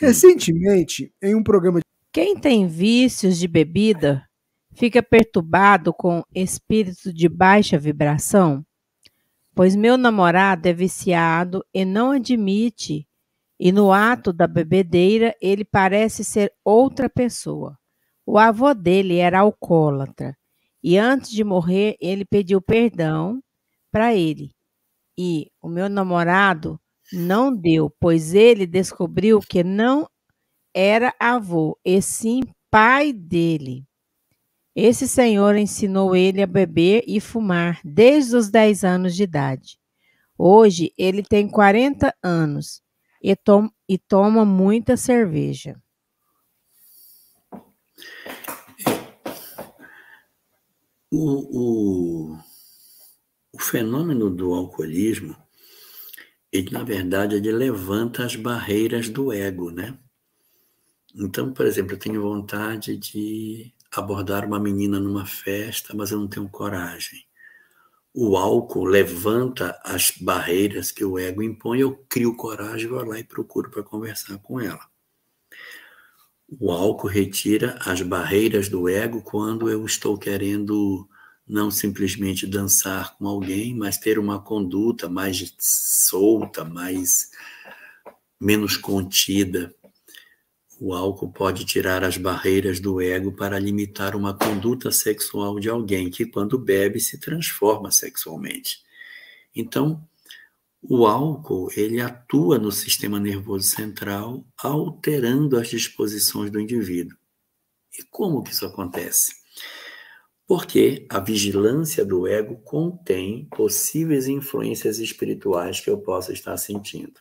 Recentemente, em um programa. De... Quem tem vícios de bebida fica perturbado com espírito de baixa vibração? Pois meu namorado é viciado e não admite, e no ato da bebedeira ele parece ser outra pessoa. O avô dele era alcoólatra e antes de morrer ele pediu perdão para ele. E o meu namorado não deu, pois ele descobriu que não era avô, e sim pai dele. Esse senhor ensinou ele a beber e fumar desde os 10 anos de idade. Hoje ele tem 40 anos e, to e toma muita cerveja. O, o, o fenômeno do alcoolismo ele, na verdade, ele levanta as barreiras do ego, né? Então, por exemplo, eu tenho vontade de abordar uma menina numa festa, mas eu não tenho coragem. O álcool levanta as barreiras que o ego impõe, eu crio coragem, vou lá e procuro para conversar com ela. O álcool retira as barreiras do ego quando eu estou querendo não simplesmente dançar com alguém, mas ter uma conduta mais solta, mais menos contida. O álcool pode tirar as barreiras do ego para limitar uma conduta sexual de alguém que, quando bebe, se transforma sexualmente. Então, o álcool ele atua no sistema nervoso central, alterando as disposições do indivíduo. E como que isso acontece? Porque a vigilância do ego contém possíveis influências espirituais que eu possa estar sentindo.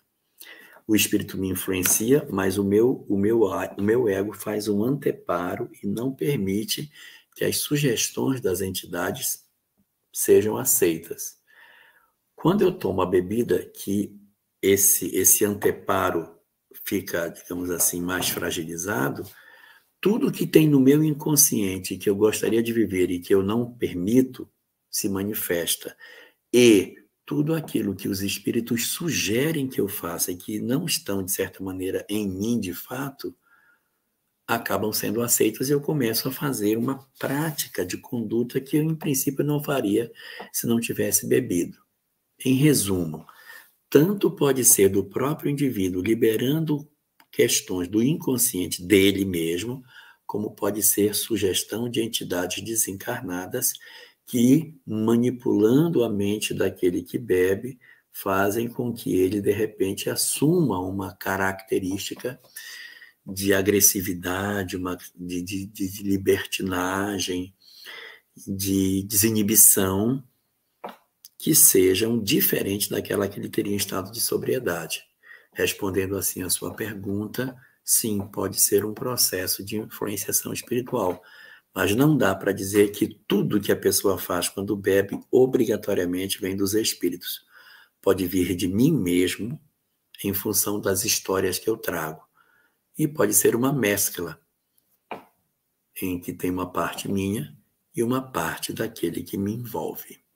O espírito me influencia, mas o meu, o meu, o meu ego faz um anteparo e não permite que as sugestões das entidades sejam aceitas. Quando eu tomo a bebida que esse esse anteparo fica, digamos assim, mais fragilizado, tudo que tem no meu inconsciente que eu gostaria de viver e que eu não permito se manifesta. E tudo aquilo que os espíritos sugerem que eu faça e que não estão, de certa maneira, em mim de fato, acabam sendo aceitos e eu começo a fazer uma prática de conduta que eu, em princípio, não faria se não tivesse bebido. Em resumo, tanto pode ser do próprio indivíduo liberando questões do inconsciente dele mesmo, como pode ser sugestão de entidades desencarnadas que, manipulando a mente daquele que bebe, fazem com que ele, de repente, assuma uma característica de agressividade, uma, de, de, de libertinagem, de desinibição, que sejam diferentes daquela que ele teria em estado de sobriedade. Respondendo assim a sua pergunta, sim, pode ser um processo de influenciação espiritual, mas não dá para dizer que tudo que a pessoa faz quando bebe obrigatoriamente vem dos espíritos. Pode vir de mim mesmo, em função das histórias que eu trago. E pode ser uma mescla, em que tem uma parte minha e uma parte daquele que me envolve.